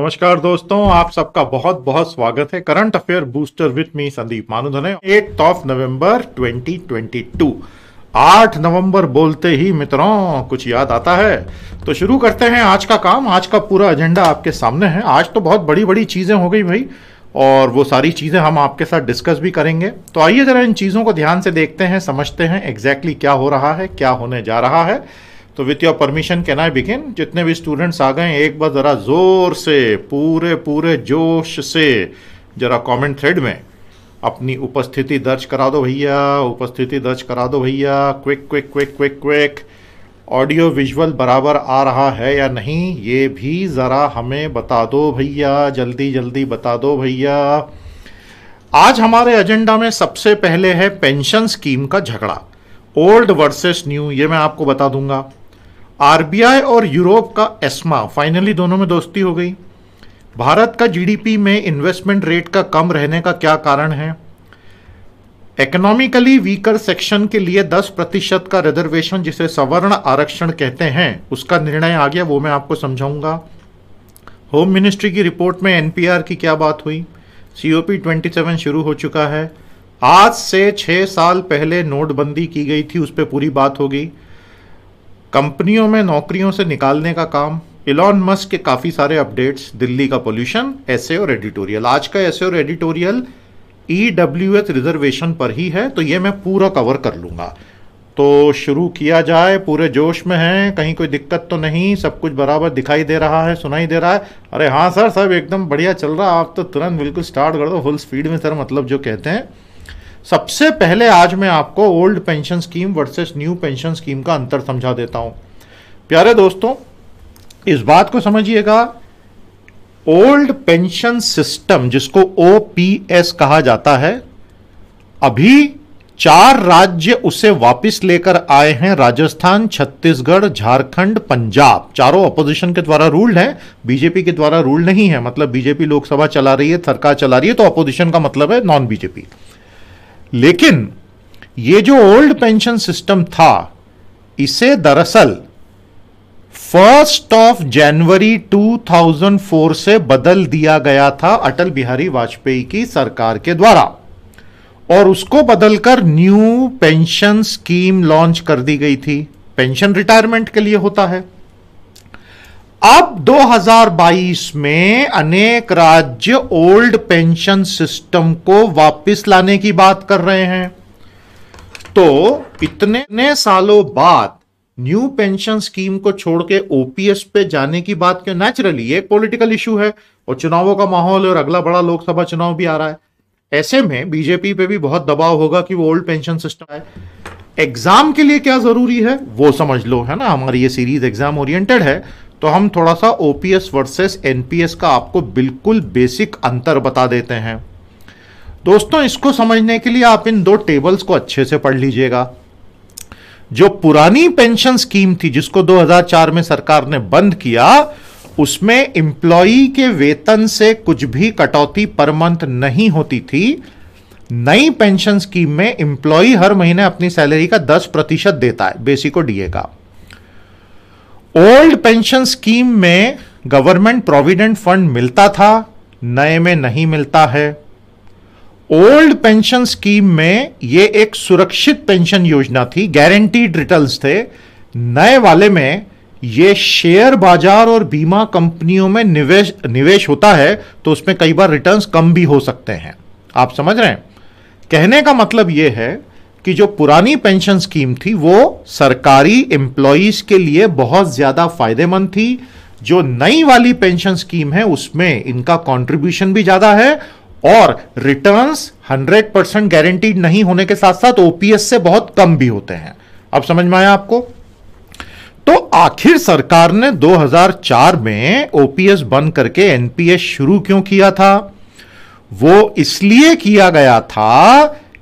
नमस्कार दोस्तों आप सबका बहुत बहुत स्वागत है current affair booster with me Sandeep Manudhan है एट ऑफ नवंबर 2022 आठ नवंबर बोलते ही मित्रों कुछ याद आता है तो शुरू करते हैं आज का काम आज का पूरा एजेंडा आपके सामने है आज तो बहुत बड़ी बड़ी चीजें हो गई भाई और वो सारी चीज़ें हम आपके साथ डिस्कस भी करेंगे तो आइए ज़रा इन चीज़ों को ध्यान से देखते हैं समझते हैं एग्जैक्टली exactly क्या हो रहा है क्या होने जा रहा है तो with your permission can I begin जितने भी स्टूडेंट्स आ गए एक बार ज़रा ज़ोर से पूरे पूरे जोश से ज़रा कमेंट थ्रेड में अपनी उपस्थिति दर्ज करा दो भैया उपस्थिति दर्ज करा दो भैया quick quick quick quick quick audio visual बराबर आ रहा है या नहीं ये भी ज़रा हमें बता दो भैया जल्दी जल्दी बता दो भैया आज हमारे एजेंडा में सबसे पहले है पेंशन स्कीम का झगड़ा ओल्ड वर्सेस न्यू ये मैं आपको बता दूंगा आरबीआई और यूरोप का एस्मा फाइनली दोनों में दोस्ती हो गई भारत का जीडीपी में इन्वेस्टमेंट रेट का कम रहने का क्या कारण है इकोनॉमिकली वीकर सेक्शन के लिए 10 प्रतिशत का रिजर्वेशन जिसे सवर्ण आरक्षण कहते हैं उसका निर्णय आ गया वो मैं आपको समझाऊंगा होम मिनिस्ट्री की रिपोर्ट में एनपीआर की क्या बात हुई सीओपी 27 शुरू हो चुका है आज से छः साल पहले नोटबंदी की गई थी उस पर पूरी बात होगी कंपनियों में नौकरियों से निकालने का काम इलॉन मस्क के काफ़ी सारे अपडेट्स दिल्ली का पोल्यूशन ऐसे और एडिटोरियल आज का ऐसे और editorial E W H reservation पर ही है तो ये मैं पूरा कवर कर लूँगा तो शुरू किया जाए पूरे जोश में हैं कहीं कोई दिक्कत तो नहीं सब कुछ बराबर दिखाई दे रहा है सुनाई दे रहा है अरे हाँ सर सब एकदम बढ़िया चल रहा आप तो तुरंत बिल्कुल स्टार्ट कर दो फुल स्पीड में सर मतलब जो कहते हैं सबसे पहले आज मैं आपको old pension scheme versus new pension scheme का अंतर समझा देता हूं प्यारे दोस्तों इस बात को समझिएगा ओल्ड पेंशन सिस्टम जिसको ओपीएस कहा जाता है अभी चार राज्य उसे वापस लेकर आए हैं राजस्थान छत्तीसगढ़ झारखंड पंजाब चारों अपोजिशन के द्वारा रूल्ड हैं बीजेपी के द्वारा रूल नहीं है मतलब बीजेपी लोकसभा चला रही है सरकार चला रही है तो अपोजिशन का मतलब है नॉन बीजेपी लेकिन ये जो ओल्ड पेंशन सिस्टम था इसे दरअसल फर्स्ट ऑफ जनवरी 2004 से बदल दिया गया था अटल बिहारी वाजपेयी की सरकार के द्वारा और उसको बदलकर न्यू पेंशन स्कीम लॉन्च कर दी गई थी पेंशन रिटायरमेंट के लिए होता है अब 2022 में अनेक राज्य ओल्ड पेंशन सिस्टम को वापस लाने की बात कर रहे हैं तो इतने ने सालों बाद न्यू पेंशन स्कीम को छोड़ के ओपीएस पे जाने की बात क्यों नेचुरली एक पॉलिटिकल इशू है और चुनावों का माहौल और अगला बड़ा लोकसभा चुनाव भी आ रहा है ऐसे में बीजेपी पे भी बहुत दबाव होगा कि वो ओल्ड पेंशन सिस्टम है एग्जाम के लिए क्या जरूरी है वो समझ लो है ना हमारी ये सीरीज एग्जाम ओरिएंटेड है तो हम थोड़ा सा O P S versus N P S का आपको बिल्कुल बेसिक अंतर बता देते हैं दोस्तों इसको समझने के लिए आप इन दो टेबल्स को अच्छे से पढ़ लीजिएगा जो पुरानी पेंशन स्कीम थी जिसको 2004 में सरकार ने बंद किया उसमें इंप्लॉई के वेतन से कुछ भी कटौती पर मंथ नहीं होती थी नई पेंशन स्कीम में इंप्लॉई हर महीने अपनी सैलरी का 10 प्रतिशत देता है बेसिको डीए का ओल्ड पेंशन स्कीम में गवर्नमेंट प्रोविडेंट फंड मिलता था नए में नहीं मिलता है ओल्ड पेंशन स्कीम में यह एक सुरक्षित पेंशन योजना थी गारंटीड रिटर्न्स थे नए वाले में ये शेयर बाजार और बीमा कंपनियों में निवेश निवेश होता है तो उसमें कई बार रिटर्न्स कम भी हो सकते हैं आप समझ रहे हैं कहने का मतलब यह है कि जो पुरानी पेंशन स्कीम थी वो सरकारी एम्प्लॉयज के लिए बहुत ज्यादा फायदेमंद थी जो नई वाली पेंशन स्कीम है उसमें इनका कॉन्ट्रीब्यूशन भी ज्यादा है और रिटर्न्स 100 परसेंट गारंटीड नहीं होने के साथ साथ ओपीएस से बहुत कम भी होते हैं अब समझ में आया आपको तो आखिर सरकार ने 2004 में ओपीएस बंद करके एनपीएस शुरू क्यों किया था वो इसलिए किया गया था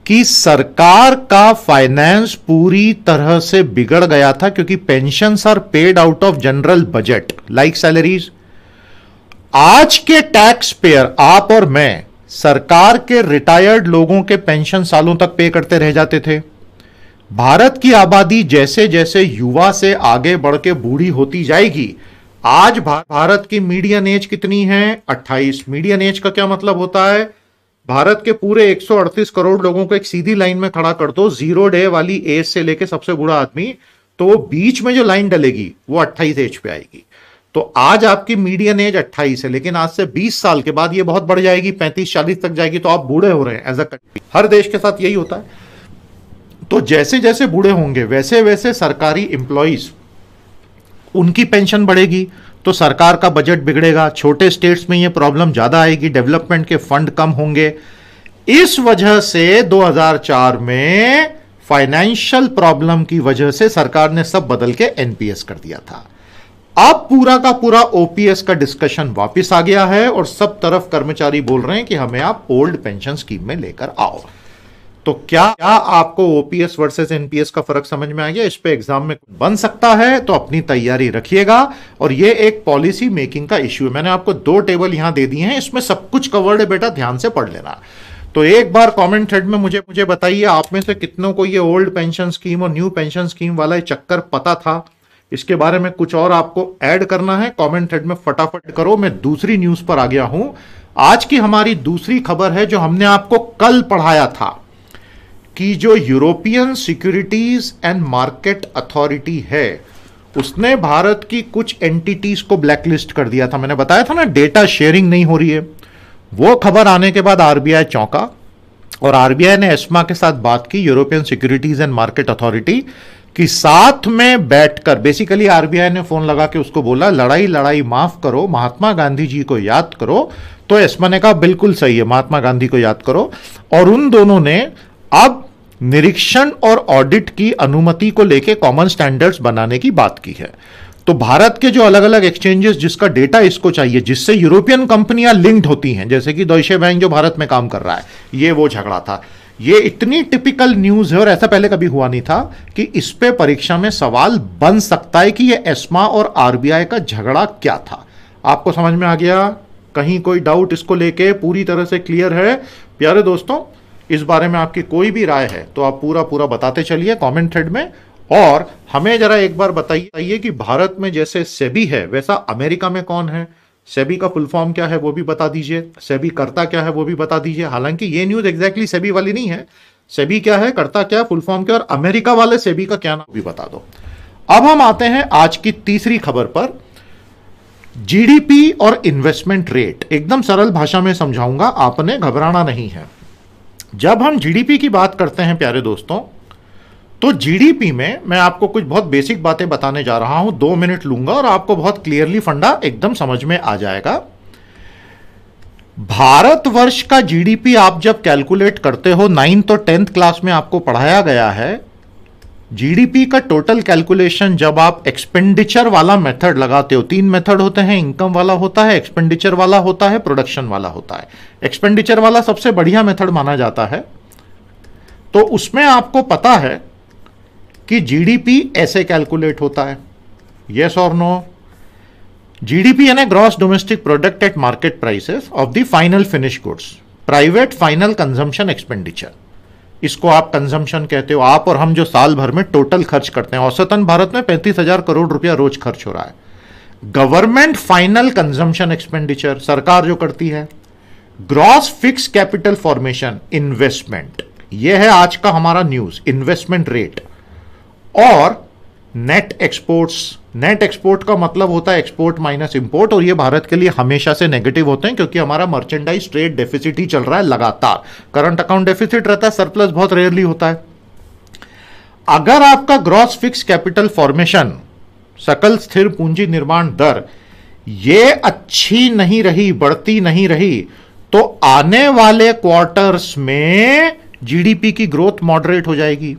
कि सरकार का फाइनेंस पूरी तरह से बिगड़ गया था क्योंकि pension are paid out of general budget like salaries आज के टैक्स पेयर आप और मैं सरकार के रिटायर्ड लोगों के पेंशन सालों तक पे करते रह जाते थे भारत की आबादी जैसे जैसे युवा से आगे बढ़ के बूढ़ी होती जाएगी आज भारत की मीडियन एज कितनी है 28 मीडियन एज का क्या मतलब होता है भारत के पूरे 138 करोड़ लोगों को एक सीधी लाइन में खड़ा कर दो जीरो डे वाली एज से लेके सबसे बुरा आदमी तो वो बीच में जो लाइन डलेगी वो 28 एज पे आएगी तो आज आपकी मीडियम एज 28 है लेकिन आज से 20 साल के बाद ये बहुत बढ़ जाएगी 35 40 तक जाएगी तो आप बूढ़े हो रहे हैं एज अ कंट्री हर देश के साथ यही होता है तो जैसे जैसे बूढ़े होंगे वैसे वैसे सरकारी इंप्लॉयज उनकी पेंशन बढ़ेगी तो सरकार का बजट बिगड़ेगा छोटे स्टेट्स में ये प्रॉब्लम ज़्यादा आएगी डेवलपमेंट के फंड कम होंगे इस वजह से 2004 में फाइनेंशियल प्रॉब्लम की वजह से सरकार ने सब बदल के एनपीएस कर दिया था अब पूरा का पूरा ओपीएस का डिस्कशन वापस आ गया है और सब तरफ कर्मचारी बोल रहे हैं कि हमें आप ओल्ड पेंशन स्कीम में लेकर आओ तो क्या क्या आपको ओपीएस वर्सेस एनपीएस का फर्क समझ में आ गया इस पे एग्जाम में बन सकता है तो अपनी तैयारी रखिएगा और ये एक पॉलिसी मेकिंग का इश्यू है मैंने आपको दो टेबल यहां दे दिए हैं इसमें सब कुछ कवर्ड है बेटा ध्यान से पढ़ लेना तो एक बार कमेंट थ्रेड में मुझे मुझे बताइए आप में से कितनों को ये ओल्ड पेंशन स्कीम और न्यू पेंशन स्कीम वाला चक्कर पता था इसके बारे में कुछ और आपको ऐड करना है कमेंट थ्रेड में फटाफट करो मैं दूसरी न्यूज पर आ गया हूं आज की हमारी दूसरी खबर है जो हमने आपको कल पढ़ाया था कि जो European Securities and Market Authority है उसने भारत की कुछ एंटिटीज को ब्लैकलिस्ट कर दिया था मैंने बताया था ना डेटा शेयरिंग नहीं हो रही है वो खबर आने के बाद आरबीआई चौंका और आरबीआई ने एस्मा के साथ बात की European Securities and Market Authority कि साथ में बैठकर बेसिकली आरबीआई ने फोन लगा के उसको बोला लड़ाई लड़ाई माफ करो महात्मा गांधी जी को याद करो तो एस्मा ने कहा बिल्कुल सही है महात्मा गांधी को याद करो और उन दोनों ने अब निरीक्षण और ऑडिट की अनुमति को लेके कॉमन स्टैंडर्ड्स बनाने की बात की है तो भारत के जो अलग अलग एक्सचेंजेस जिसका डेटा इसको चाहिए जिससे यूरोपियन कंपनियां लिंक्ड होती हैं जैसे कि दोशे बैंक जो भारत में काम कर रहा है ये वो झगड़ा था ये इतनी टिपिकल न्यूज है और ऐसा पहले कभी हुआ नहीं था कि इस पर परीक्षा में सवाल बन सकता है कि ये एस्मा और आरबीआई का झगड़ा क्या था आपको समझ में आ गया कहीं कोई डाउट इसको लेके पूरी तरह से क्लियर है प्यारे दोस्तों इस बारे में आपकी कोई भी राय है तो आप पूरा पूरा बताते चलिए कमेंट थ्रेड में और हमें जरा एक बार बताइए कि भारत में जैसे सेबी है वैसा अमेरिका में कौन है सेबी का फुल फॉर्म क्या है वो भी बता दीजिए सेबी करता क्या है वो भी बता दीजिए हालांकि ये न्यूज एग्जैक्टली सेबी वाली नहीं है सेबी क्या है करता क्या है फुल फॉर्म क्या और अमेरिका वाले सेबी का क्या नाम भी बता दो अब हम आते हैं आज की तीसरी खबर पर जीडीपी और इन्वेस्टमेंट रेट एकदम सरल भाषा में समझाऊंगा आपने घबराना नहीं है जब हम जीडीपी की बात करते हैं प्यारे दोस्तों तो जीडीपी में मैं आपको कुछ बहुत बेसिक बातें बताने जा रहा हूं दो मिनट लूंगा और आपको बहुत क्लियरली फंडा एकदम समझ में आ जाएगा भारत वर्ष का जीडीपी आप जब कैलकुलेट करते हो नाइन्थ और टेंथ क्लास में आपको पढ़ाया गया है जीडीपी का टोटल कैलकुलेशन जब आप एक्सपेंडिचर वाला मेथड लगाते हो तीन मेथड होते हैं इनकम वाला होता है एक्सपेंडिचर वाला होता है प्रोडक्शन वाला होता है एक्सपेंडिचर वाला सबसे बढ़िया मेथड माना जाता है तो उसमें आपको पता है कि जीडीपी ऐसे कैलकुलेट होता है यस और नो जीडीपी यानी gross domestic product at market prices of the final finish goods private final consumption expenditure इसको आप कंजम्पशन कहते हो आप और हम जो साल भर में टोटल खर्च करते हैं औसतन भारत में पैंतीस हजार करोड़ रुपया रोज खर्च हो रहा है गवर्नमेंट फाइनल कंजम्पशन एक्सपेंडिचर सरकार जो करती है gross fix capital formation investment यह है आज का हमारा न्यूज इन्वेस्टमेंट रेट और नेट एक्सपोर्ट्स नेट एक्सपोर्ट का मतलब होता है एक्सपोर्ट माइनस इंपोर्ट और ये भारत के लिए हमेशा से नेगेटिव होते हैं क्योंकि हमारा मर्चेंडाइज ट्रेड डेफिसिट ही चल रहा है लगातार करंट अकाउंट डेफिसिट रहता है सरप्लस बहुत रेयरली होता है अगर आपका ग्रॉस फिक्स कैपिटल फॉर्मेशन सकल स्थिर पूंजी निर्माण दर ये अच्छी नहीं रही बढ़ती नहीं रही तो आने वाले क्वार्टर्स में जीडीपी की ग्रोथ मॉडरेट हो जाएगी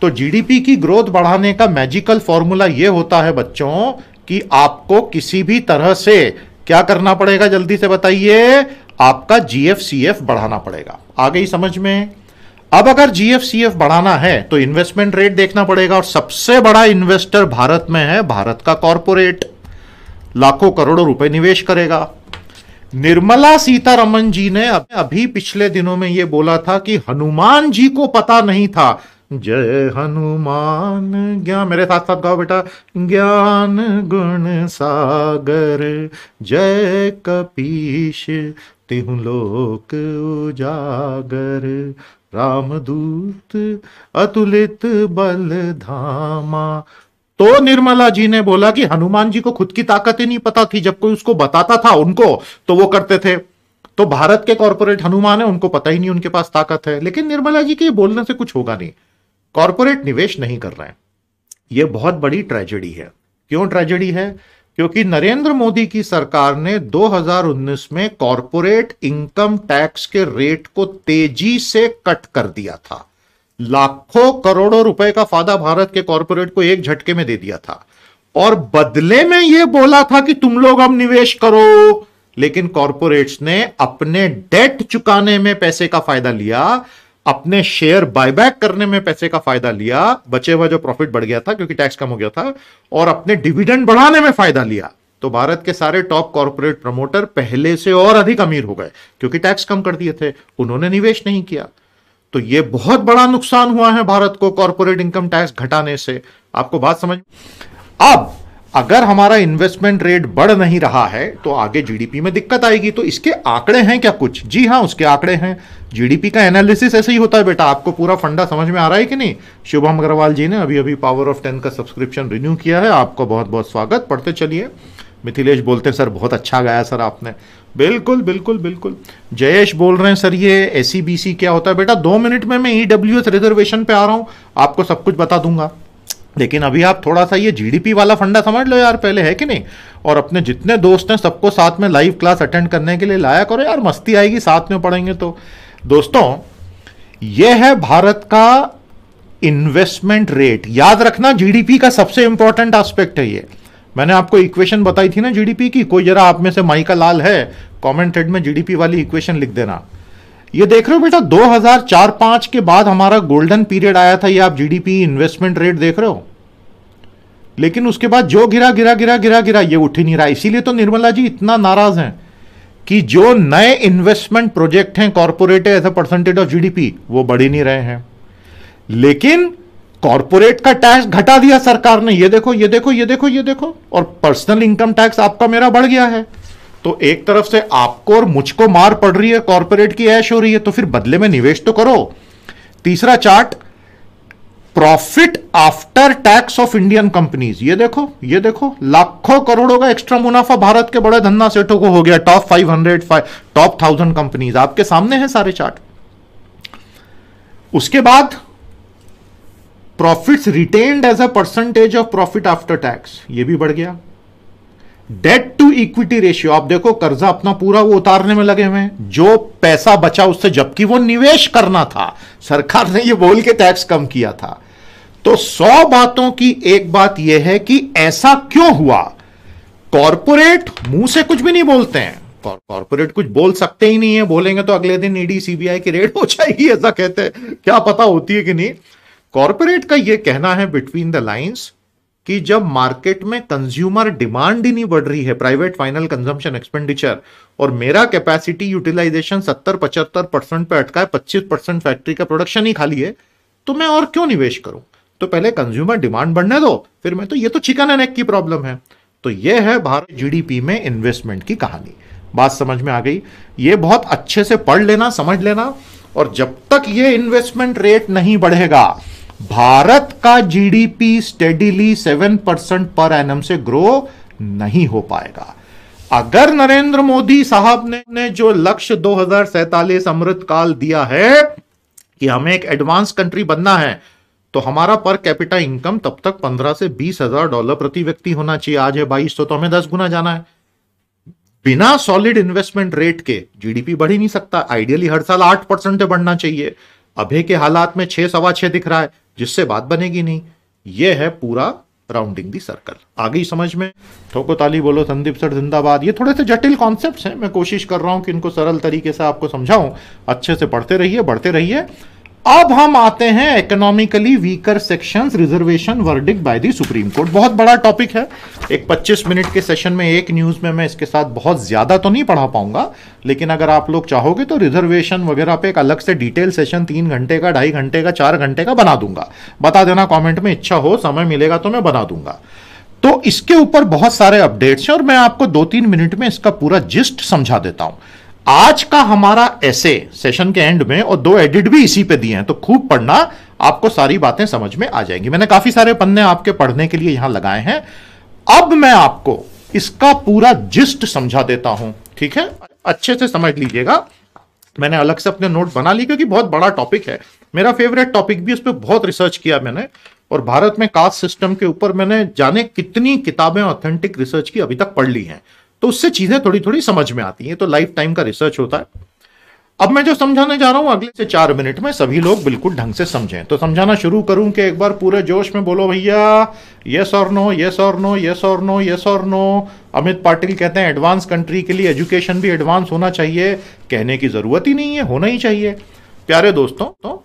तो जीडीपी की ग्रोथ बढ़ाने का मैजिकल फॉर्मूला ये होता है बच्चों कि आपको किसी भी तरह से क्या करना पड़ेगा जल्दी से बताइए आपका जीएफसीएफ बढ़ाना पड़ेगा आ गई समझ में अब अगर जीएफसीएफ बढ़ाना है तो इन्वेस्टमेंट रेट देखना पड़ेगा और सबसे बड़ा इन्वेस्टर भारत में है भारत का कॉरपोरेट लाखों करोड़ों रुपए निवेश करेगा निर्मला सीतारमन जी ने अभी पिछले दिनों में यह बोला था कि हनुमान जी को पता नहीं था जय हनुमान ज्ञान मेरे साथ साथ गाओ बेटा ज्ञान गुण सागर जय कपीश तिहु लोक उजागर रामदूत अतुलित बल धामा तो निर्मला जी ने बोला कि हनुमान जी को खुद की ताकत ही नहीं पता थी जब कोई उसको बताता था उनको तो वो करते थे तो भारत के कॉरपोरेट हनुमान है उनको पता ही नहीं उनके पास ताकत है लेकिन निर्मला जी के बोलने से कुछ होगा नहीं कॉरपोरेट निवेश नहीं कर रहे हैं यह बहुत बड़ी ट्रेजेडी है क्यों ट्रेजेडी है क्योंकि नरेंद्र मोदी की सरकार ने 2019 में कॉरपोरेट इनकम टैक्स के रेट को तेजी से कट कर दिया था लाखों करोड़ों रुपए का फायदा भारत के कॉरपोरेट को एक झटके में दे दिया था और बदले में यह बोला था कि तुम लोग अब निवेश करो लेकिन कॉरपोरेट्स ने अपने डेट चुकाने में पैसे का फायदा लिया अपने शेयर बायबैक करने में पैसे का फायदा लिया बचे हुआ जो प्रॉफिट बढ़ गया था क्योंकि टैक्स कम हो गया था और अपने डिविडेंड बढ़ाने में फायदा लिया तो भारत के सारे टॉप कॉरपोरेट प्रमोटर पहले से और अधिक अमीर हो गए क्योंकि टैक्स कम कर दिए थे उन्होंने निवेश नहीं किया तो यह बहुत बड़ा नुकसान हुआ है भारत को कॉरपोरेट इनकम टैक्स घटाने से आपको बात समझ अब अगर हमारा इन्वेस्टमेंट रेट बढ़ नहीं रहा है तो आगे जीडीपी में दिक्कत आएगी तो इसके आंकड़े हैं क्या कुछ जी हाँ उसके आंकड़े हैं जीडीपी का एनालिसिस ऐसे ही होता है बेटा आपको पूरा फंडा समझ में आ रहा है कि नहीं शुभम अग्रवाल जी ने अभी अभी पावर ऑफ टेन का सब्सक्रिप्शन रिन्यू किया है आपका बहुत बहुत स्वागत पढ़ते चलिए मिथिलेश बोलते हैं सर बहुत अच्छा गाया सर आपने बिल्कुल बिल्कुल बिल्कुल जयेश बोल रहे हैं सर ये एस e क्या होता है बेटा दो मिनट में मैं ई e रिजर्वेशन पे आ रहा हूँ आपको सब कुछ बता दूंगा लेकिन अभी आप थोड़ा सा ये जीडीपी वाला फंडा समझ लो यार पहले है कि नहीं और अपने जितने दोस्त हैं सबको साथ में लाइव क्लास अटेंड करने के लिए लाया करो यार मस्ती आएगी साथ में पढ़ेंगे तो दोस्तों यह है भारत का इन्वेस्टमेंट रेट याद रखना जीडीपी का सबसे इंपॉर्टेंट एस्पेक्ट है ये मैंने आपको इक्वेशन बताई थी ना जीडीपी की कोई जरा आप में से माइका लाल है कॉमेंट में जीडीपी वाली इक्वेशन लिख देना ये देख रहे हो बेटा 2004-5 के बाद हमारा गोल्डन पीरियड आया था ये आप जीडीपी इन्वेस्टमेंट रेट देख रहे हो लेकिन उसके बाद जो गिरा गिरा गिरा गिरा गिरा ये उठ ही नहीं रहा इसीलिए तो निर्मला जी इतना नाराज हैं कि जो नए इन्वेस्टमेंट प्रोजेक्ट हैं corporate as a percentage of GDP वो बढ़ ही नहीं रहे हैं लेकिन कॉरपोरेट का टैक्स घटा दिया सरकार ने ये देखो ये देखो ये देखो ये देखो और पर्सनल इनकम टैक्स आपका मेरा बढ़ गया है तो एक तरफ से आपको और मुझको मार पड़ रही है कॉरपोरेट की ऐश हो रही है तो फिर बदले में निवेश तो करो तीसरा chart profit after tax of Indian companies ये देखो ये देखो लाखों करोड़ों का एक्स्ट्रा मुनाफा भारत के बड़े धन्ना सेठों को हो गया टॉप 500 टॉप थाउजेंड कंपनीज आपके सामने हैं सारे चार्ट उसके बाद profits retained as a percentage of profit after tax ये भी बढ़ गया डेट टू इक्विटी रेशियो आप देखो कर्जा अपना पूरा वो उतारने में लगे हुए हैं जो पैसा बचा उससे जबकि वो निवेश करना था सरकार ने ये बोल के टैक्स कम किया था तो सौ बातों की एक बात यह है कि ऐसा क्यों हुआ कॉरपोरेट मुंह से कुछ भी नहीं बोलते हैं कॉरपोरेट कुछ बोल सकते ही नहीं है बोलेंगे तो अगले दिन ईडी e सीबीआई की रेड हो जाएगी ऐसा कहते हैं क्या पता होती है कि नहीं कॉरपोरेट का यह कहना है बिटवीन द लाइंस कि जब मार्केट में कंज्यूमर डिमांड ही नहीं बढ़ रही है प्राइवेट फाइनल कंजम्पशन एक्सपेंडिचर और मेरा कैपेसिटी यूटिलाइजेशन 70 पचहत्तर परसेंट पर अटका है पच्चीस परसेंट फैक्ट्री का प्रोडक्शन ही खाली है तो मैं और क्यों निवेश करूं तो पहले कंज्यूमर डिमांड बढ़ने दो फिर मैं तो ये तो चिकन एंड एग की प्रॉब्लम है तो ये है भारत जीडीपी में इन्वेस्टमेंट की कहानी बात समझ में आ गई ये बहुत अच्छे से पढ़ लेना समझ लेना और जब तक ये इन्वेस्टमेंट रेट नहीं बढ़ेगा भारत का जीडीपी स्टेडीली सेवन परसेंट पर एन से ग्रो नहीं हो पाएगा अगर नरेंद्र मोदी साहब ने, ने जो लक्ष्य दो हजार अमृत काल दिया है कि हमें एक एडवांस कंट्री बनना है तो हमारा पर कैपिटा इनकम तब तक पंद्रह से बीस हजार डॉलर प्रति व्यक्ति होना चाहिए आज है बाईस तो, तो हमें दस गुना जाना है बिना सॉलिड इन्वेस्टमेंट रेट के जीडीपी बढ़ ही नहीं सकता आइडियली हर साल आठ परसेंट बढ़ना चाहिए अभी के हालात में छह सवा छह दिख रहा है जिससे बात बनेगी नहीं ये है पूरा राउंडिंग दी सर्कल आ गई समझ में ठोको ताली बोलो संदीप सर जिंदाबाद ये थोड़े से जटिल कॉन्सेप्ट हैं मैं कोशिश कर रहा हूं कि इनको सरल तरीके से आपको समझाऊं अच्छे से पढ़ते रहिए बढ़ते रहिए अब हम आते हैं economically weaker sections reservation verdict by the Supreme Court बहुत बड़ा टॉपिक है एक 25 मिनट के सेशन में एक न्यूज में मैं इसके साथ बहुत ज्यादा तो नहीं पढ़ा पाऊंगा लेकिन अगर आप लोग चाहोगे तो रिजर्वेशन वगैरह पे एक अलग से डिटेल सेशन तीन घंटे का ढाई घंटे का चार घंटे का बना दूंगा बता देना कॉमेंट में इच्छा हो समय मिलेगा तो मैं बना दूंगा तो इसके ऊपर बहुत सारे अपडेट्स हैं और मैं आपको दो तीन मिनट में इसका पूरा जिस्ट समझा देता हूं आज का हमारा ऐसे सेशन के एंड में और दो एडिट भी इसी पे दिए हैं तो खूब पढ़ना आपको सारी बातें समझ में आ जाएंगी मैंने काफी सारे पन्ने आपके पढ़ने के लिए यहां लगाए हैं अब मैं आपको इसका पूरा जिस्ट समझा देता हूं ठीक है अच्छे से समझ लीजिएगा मैंने अलग से अपने नोट बना लिए क्योंकि बहुत बड़ा टॉपिक है मेरा फेवरेट टॉपिक भी उस पर बहुत रिसर्च किया मैंने और भारत में कास्ट सिस्टम के ऊपर मैंने जाने कितनी किताबें ऑथेंटिक रिसर्च की अभी तक पढ़ ली हैं तो उससे चीजें थोड़ी थोड़ी समझ में आती हैं तो लाइफ टाइम का रिसर्च होता है अब मैं जो समझाने जा रहा हूं अगले से चार मिनट में सभी लोग बिल्कुल ढंग से समझें तो समझाना शुरू करूं कि एक बार पूरे जोश में बोलो भैया यस और नो यस और नो यस और नो यस और नो अमित पाटिल कहते हैं एडवांस कंट्री के लिए एजुकेशन भी एडवांस होना चाहिए कहने की जरूरत ही नहीं है होना ही चाहिए प्यारे दोस्तों तो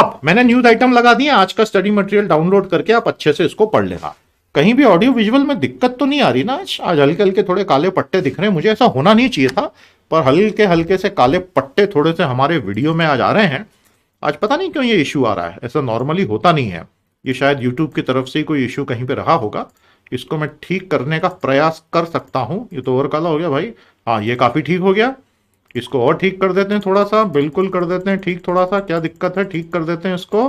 अब मैंने न्यूज आइटम लगा दिए आज का स्टडी मटेरियल डाउनलोड करके आप अच्छे से इसको पढ़ लेना कहीं भी ऑडियो विजुअल में दिक्कत तो नहीं आ रही ना आज आज हल्के हल्के थोड़े काले पट्टे दिख रहे हैं मुझे ऐसा होना नहीं चाहिए था पर हल्के हल्के से काले पट्टे थोड़े से हमारे वीडियो में आज आ रहे हैं आज पता नहीं क्यों ये इशू आ रहा है ऐसा नॉर्मली होता नहीं है ये शायद यूट्यूब की तरफ से कोई इशू कहीं पर रहा होगा इसको मैं ठीक करने का प्रयास कर सकता हूँ ये तो और काला हो गया भाई हाँ ये काफ़ी ठीक हो गया इसको और ठीक कर देते हैं थोड़ा सा बिल्कुल कर देते हैं ठीक थोड़ा सा क्या दिक्कत है ठीक कर देते हैं इसको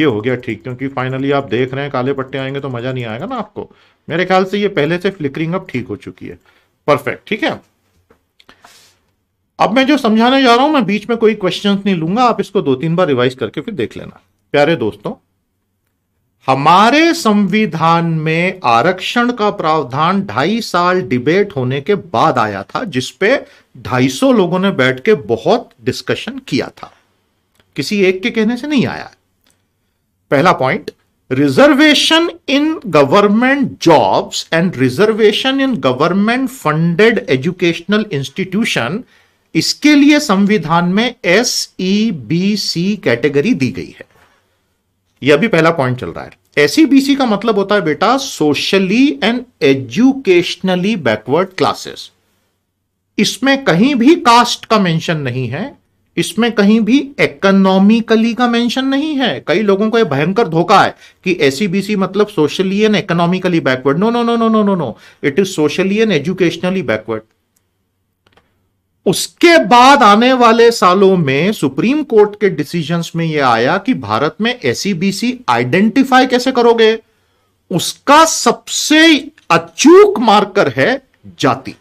ये हो गया ठीक क्योंकि फाइनली आप देख रहे हैं काले पट्टे आएंगे तो मजा नहीं आएगा ना आपको मेरे ख्याल से ये पहले से फ्लिकरिंग अब ठीक हो चुकी है परफेक्ट ठीक है अब मैं जो समझाने जा रहा हूं मैं बीच में कोई क्वेश्चन नहीं लूंगा आप इसको दो तीन बार रिवाइज करके फिर देख लेना प्यारे दोस्तों हमारे संविधान में आरक्षण का प्रावधान ढाई साल डिबेट होने के बाद आया था जिसपे ढाई सौ लोगों ने बैठ के बहुत डिस्कशन किया था किसी एक के कहने से नहीं आया पहला point reservation in government jobs and reservation in government funded educational institution इसके लिए संविधान में S E B C category दी गई है ये अभी पहला पॉइंट चल रहा है एसईबीसी e का मतलब होता है बेटा socially and educationally backward classes इसमें कहीं भी कास्ट का मेंशन नहीं है इसमें कहीं भी इकोनॉमिकली का मेंशन नहीं है कई लोगों को यह भयंकर धोखा है कि एसीबीसी e मतलब socially and economically backward no no no no no no no it is socially and educationally backward उसके बाद आने वाले सालों में सुप्रीम कोर्ट के डिसीजंस में यह आया कि भारत में एसीबीसी आइडेंटिफाई e कैसे करोगे उसका सबसे अचूक मार्कर है जाति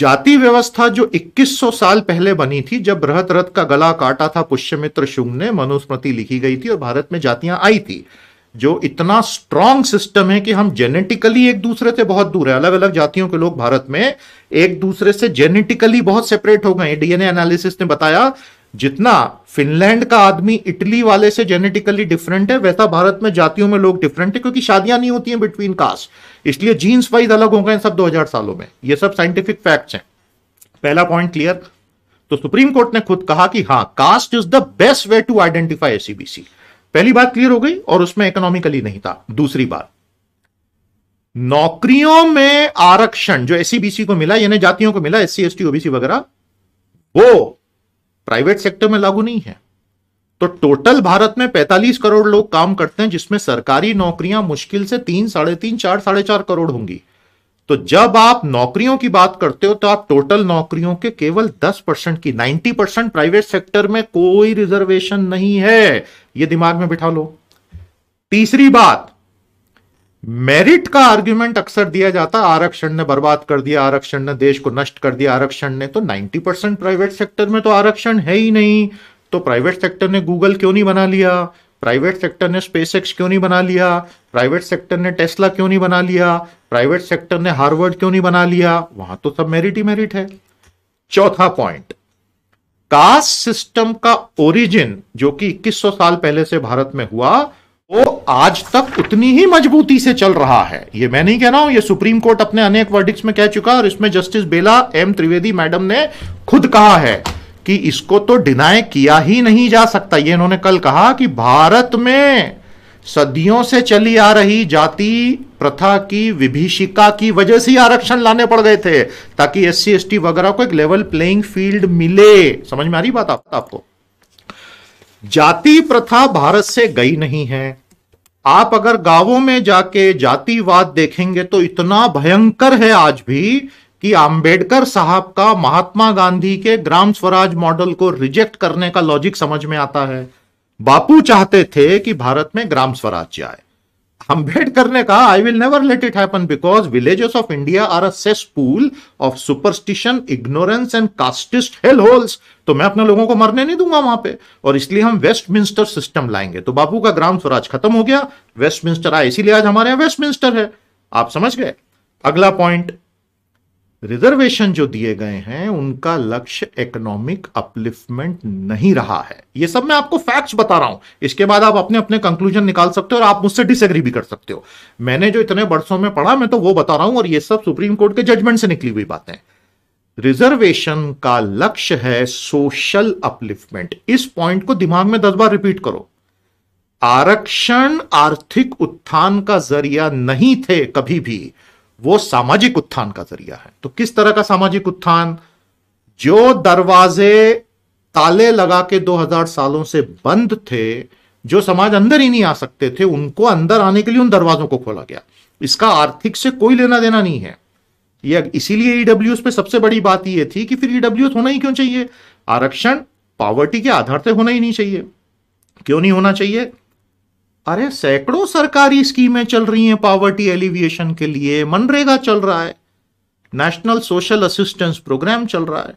जाति व्यवस्था जो 2100 साल पहले बनी थी जब बृहत रथ का गला काटा था पुष्यमित्र शुंग ने मनुस्मृति लिखी गई थी और भारत में जातियां आई थी जो इतना स्ट्रांग सिस्टम है कि हम जेनेटिकली एक दूसरे से बहुत दूर है अलग अलग जातियों के लोग भारत में एक दूसरे से जेनेटिकली बहुत सेपरेट हो गए डीएनए एनालिसिस ने बताया जितना फिनलैंड का आदमी इटली वाले से जेनेटिकली डिफरेंट है वैसा भारत में जातियों में लोग डिफरेंट है क्योंकि शादियां नहीं होती हैं बिटवीन कास्ट इसलिए जीन्स वाइज अलग हो गए सब 2000 सालों में ये सब साइंटिफिक फैक्ट्स हैं पहला पॉइंट क्लियर तो सुप्रीम कोर्ट ने खुद कहा कि हाँ caste is the best way to identify SEBC पहली बात क्लियर हो गई और उसमें इकोनॉमिकली नहीं था दूसरी बात नौकरियों में आरक्षण जो एससीबीसी e को मिला यानी जातियों को मिला एससी एसटी ओबीसी वगैरह वो प्राइवेट सेक्टर में लागू नहीं है तो टोटल भारत में 45 करोड़ लोग काम करते हैं जिसमें सरकारी नौकरियां मुश्किल से तीन साढ़े तीन चार साढ़े चार करोड़ होंगी तो जब आप नौकरियों की बात करते हो तो आप टोटल नौकरियों के केवल 10 परसेंट की 90 परसेंट प्राइवेट सेक्टर में कोई रिजर्वेशन नहीं है यह दिमाग में बिठा लो तीसरी बात मेरिट का आर्ग्यूमेंट अक्सर दिया जाता आरक्षण ने बर्बाद कर दिया आरक्षण ने देश को नष्ट कर दिया आरक्षण ने तो 90 परसेंट प्राइवेट सेक्टर में तो आरक्षण है ही नहीं तो प्राइवेट सेक्टर ने गूगल क्यों नहीं बना लिया प्राइवेट सेक्टर ने स्पेस क्यों नहीं बना लिया प्राइवेट सेक्टर ने टेस्ला क्यों नहीं बना लिया प्राइवेट सेक्टर ने हार्वर्ड क्यों नहीं बना लिया वहां तो सब मेरिट ही मेरिट है चौथा पॉइंट कास्ट सिस्टम का ओरिजिन जो कि 2100 साल पहले से भारत में हुआ वो आज तक उतनी ही मजबूती से चल रहा है ये मैं नहीं कह रहा हूं ये सुप्रीम कोर्ट अपने अनेक वर्डिक्स में कह चुका और इसमें Justice Bela M Trivedi madam ने खुद कहा है कि इसको तो डिनाय किया ही नहीं जा सकता ये इन्होंने कल कहा कि भारत में सदियों से चली आ रही जाति प्रथा की विभीषिका की वजह से आरक्षण लाने पड़ गए थे ताकि एस सी वगैरह को एक लेवल प्लेइंग फील्ड मिले समझ में आ रही बात आप, आपको जाति प्रथा भारत से गई नहीं है आप अगर गांवों में जाके जातिवाद देखेंगे तो इतना भयंकर है आज भी कि आंबेडकर साहब का महात्मा गांधी के ग्राम स्वराज मॉडल को रिजेक्ट करने का लॉजिक समझ में आता है बापू चाहते थे कि भारत में ग्राम स्वराज जाए अंबेडकर ने कहा I will never let it happen because villages of India are pool of superstition ignorance and casteist hell holes तो मैं अपने लोगों को मरने नहीं दूंगा वहां पे और इसलिए हम वेस्ट सिस्टम लाएंगे तो बापू का ग्राम स्वराज खत्म हो गया वेस्ट आया इसीलिए आज हमारे यहां वेस्ट है आप समझ गए अगला पॉइंट रिजर्वेशन जो दिए गए हैं उनका लक्ष्य इकोनॉमिक अपलिफ्टमेंट नहीं रहा है ये सब मैं आपको फैक्ट्स बता रहा हूं इसके बाद आप अपने अपने कंक्लूजन निकाल सकते हो और आप मुझसे डिसएग्री भी कर सकते हो मैंने जो इतने वर्षों में पढ़ा मैं तो वो बता रहा हूं और ये सब सुप्रीम कोर्ट के जजमेंट से निकली हुई बातें रिजर्वेशन का लक्ष्य है सोशल अपलिफ्टमेंट इस पॉइंट को दिमाग में दस बार रिपीट करो आरक्षण आर्थिक उत्थान का जरिया नहीं थे कभी भी वो सामाजिक उत्थान का जरिया है तो किस तरह का सामाजिक उत्थान जो दरवाजे ताले लगा के 2000 सालों से बंद थे जो समाज अंदर ही नहीं आ सकते थे उनको अंदर आने के लिए उन दरवाजों को खोला गया इसका आर्थिक से कोई लेना देना नहीं है यह इसीलिए ईडब्ल्यू e पे सबसे बड़ी बात यह थी कि फिर ईडब्ल्यू e होना ही क्यों चाहिए आरक्षण पावर्टी के आधार से होना ही नहीं चाहिए क्यों नहीं होना चाहिए अरे सैकड़ों सरकारी स्कीमें चल रही हैं पावर्टी एलिविएशन के लिए मनरेगा चल रहा है नेशनल सोशल असिस्टेंस प्रोग्राम चल रहा है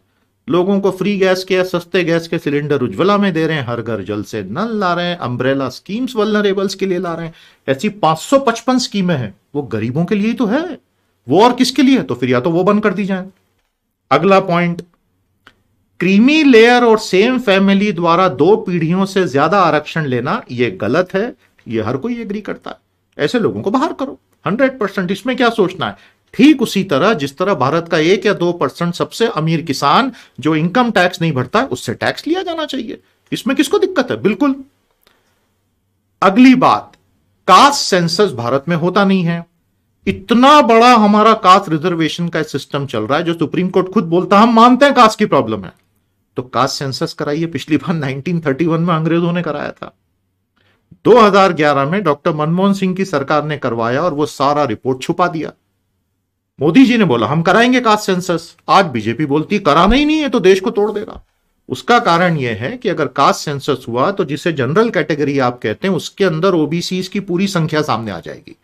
लोगों को फ्री गैस के या सस्ते गैस के सिलेंडर उज्ज्वला में दे रहे हैं हर घर जल से नल ला रहे हैं अम्ब्रेला स्कीम्स वल्नरेबल्स के लिए ला रहे हैं ऐसी 555 स्कीमें हैं वो गरीबों के लिए ही तो है वो और किसके लिए तो फिर या तो वो बंद कर दी जाए अगला पॉइंट क्रीमी लेयर और सेम फैमिली द्वारा दो पीढ़ियों से ज्यादा आरक्षण लेना यह गलत है ये हर कोई एग्री करता है ऐसे लोगों को बाहर करो हंड्रेड परसेंट इसमें क्या सोचना है ठीक उसी तरह जिस तरह भारत का एक या दो परसेंट सबसे अमीर किसान जो इनकम टैक्स नहीं भरता है उससे टैक्स लिया जाना चाहिए इसमें किसको दिक्कत है बिल्कुल अगली बात कास्ट सेंसस भारत में होता नहीं है इतना बड़ा हमारा कास्ट रिजर्वेशन का सिस्टम चल रहा है जो सुप्रीम कोर्ट खुद बोलता है हम मानते हैं कास्ट की प्रॉब्लम है तो कास्ट सेंसस कराइए पिछली बार 1931 में अंग्रेजों ने कराया था 2011 में डॉक्टर मनमोहन सिंह की सरकार ने करवाया और वो सारा रिपोर्ट छुपा दिया मोदी जी ने बोला हम कराएंगे कास्ट सेंसस आज बीजेपी बोलती कराना ही नहीं है तो देश को तोड़ देगा उसका कारण यह है कि अगर कास्ट सेंसस हुआ तो जिसे जनरल कैटेगरी आप कहते हैं उसके अंदर ओबीसी की पूरी संख्या सामने आ जाएगी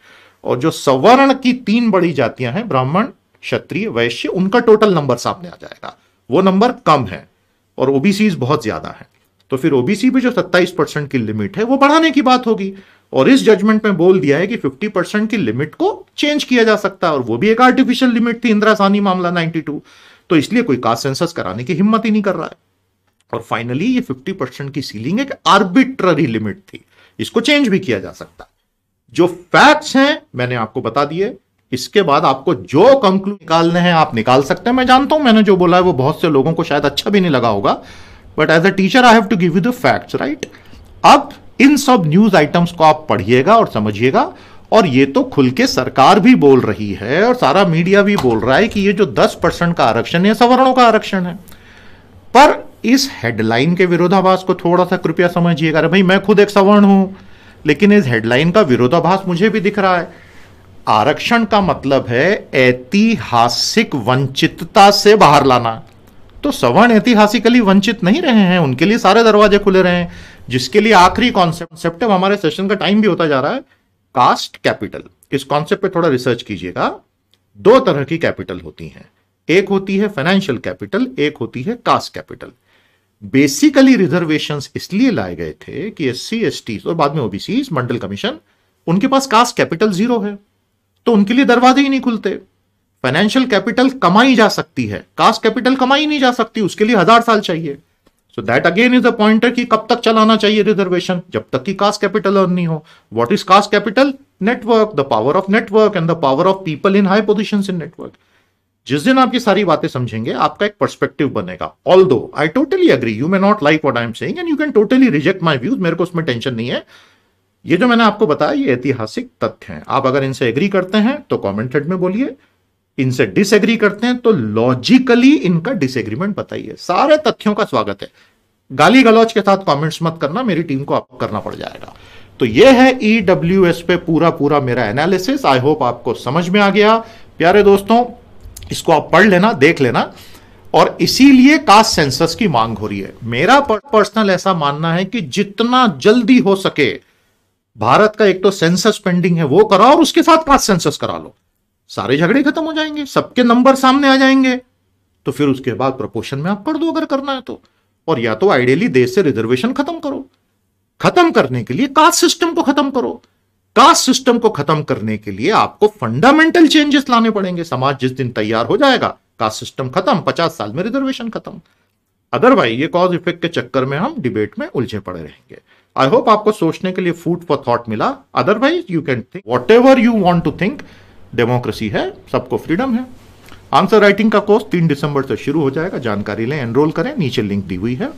और जो सवर्ण की तीन बड़ी जातियां हैं ब्राह्मण क्षत्रिय वैश्य उनका टोटल नंबर सामने आ जाएगा वो नंबर कम है और ओबीसी बहुत ज्यादा है तो फिर ओबीसी भी जो 27 परसेंट की लिमिट है वो बढ़ाने की बात होगी और इस जजमेंट में बोल दिया है कि 50 परसेंट की लिमिट को चेंज किया जा सकता है और वो भी एक आर्टिफिशियल लिमिट थी इंदिरा सानी मामला 92 तो इसलिए कोई कास्ट सेंसस कराने की हिम्मत ही नहीं कर रहा है और फाइनली ये 50 परसेंट की सीलिंग एक आर्बिट्ररी लिमिट थी इसको चेंज भी किया जा सकता है जो फैक्ट्स हैं मैंने आपको बता दिए इसके बाद आपको जो कंक्लूड निकालने हैं आप निकाल सकते हैं मैं जानता हूं मैंने जो बोला है वो बहुत से लोगों को शायद अच्छा भी नहीं लगा होगा but as a teacher I have to give you the facts right अब इन सब न्यूज आइटम्स को आप पढ़िएगा और समझिएगा और ये तो खुल के सरकार भी बोल रही है और सारा मीडिया भी बोल रहा है कि ये जो 10 परसेंट का आरक्षण है सवर्णों का आरक्षण है पर इस हेडलाइन के विरोधाभास को थोड़ा सा कृपया समझिएगा अरे भाई मैं खुद एक सवर्ण हूं लेकिन इस हेडलाइन का विरोधाभास मुझे भी दिख रहा है आरक्षण का मतलब है ऐतिहासिक वंचितता से बाहर लाना तो सवर्ण ऐतिहासिकली वंचित नहीं रहे हैं उनके लिए सारे दरवाजे खुले रहे हैं जिसके लिए आखिरी कॉन्सेप्ट अब हमारे सेशन का टाइम भी होता जा रहा है कास्ट कैपिटल इस कॉन्सेप्ट पे थोड़ा रिसर्च कीजिएगा दो तरह की कैपिटल होती हैं एक होती है फाइनेंशियल कैपिटल एक होती है कास्ट कैपिटल बेसिकली रिजर्वेशंस इसलिए लाए गए थे कि एस सी और बाद में ओबीसी मंडल कमीशन उनके पास कास्ट कैपिटल जीरो है तो उनके लिए दरवाजे ही नहीं खुलते फाइनेंशियल कैपिटल कमाई जा सकती है कास्ट कैपिटल कमाई नहीं जा सकती उसके लिए हजार साल चाहिए so that again is a pointer कि कब तक चलाना चाहिए रिजर्वेशन जब तक कि कास्ट कैपिटल अर्न नहीं हो what is caste capital network the power of network and the power of people in high position in network जिस दिन आप ये सारी बातें समझेंगे आपका एक पर्सपेक्टिव बनेगा although I totally agree you may not like what I am saying and you can totally reject my views मेरे को उसमें टेंशन नहीं है ये जो मैंने आपको बताया ये ऐतिहासिक तथ्य हैं आप अगर इनसे एग्री करते हैं तो कमेंट सेट में बोलिए इनसे डिसएग्री करते हैं तो लॉजिकली इनका डिसएग्रीमेंट बताइए सारे तथ्यों का स्वागत है गाली गलौज के साथ कमेंट्स मत करना मेरी टीम को आपको करना पड़ जाएगा तो ये है एस e पे पूरा पूरा मेरा एनालिसिस आई होप आपको समझ में आ गया प्यारे दोस्तों इसको आप पढ़ लेना देख लेना और इसीलिए कास्ट सेंसस की मांग हो रही है मेरा पर्सनल ऐसा मानना है कि जितना जल्दी हो सके भारत का एक तो सेंसस पेंडिंग है वो कराओ और उसके साथ कास्ट सेंसस करा लो सारे झगड़े खत्म हो जाएंगे सबके नंबर सामने आ जाएंगे तो फिर उसके बाद प्रपोशन में आप कर दो अगर करना है तो और या तो आइडियली देश से रिजर्वेशन खत्म करो खत्म करने के लिए कास्ट सिस्टम को खत्म करो कास्ट सिस्टम को खत्म करने के लिए आपको फंडामेंटल चेंजेस लाने पड़ेंगे समाज जिस दिन तैयार हो जाएगा कास्ट सिस्टम खत्म पचास साल में रिजर्वेशन खत्म अदरवाइज ये कॉज इफेक्ट के चक्कर में हम डिबेट में उलझे पड़े रहेंगे आई होप आपको सोचने के लिए फूड फॉर थॉट मिला otherwise you can think whatever you want to think democracy है सबको फ्रीडम है आंसर राइटिंग का कोर्स तीन दिसंबर से शुरू हो जाएगा जानकारी लें एनरोल करें नीचे लिंक दी हुई है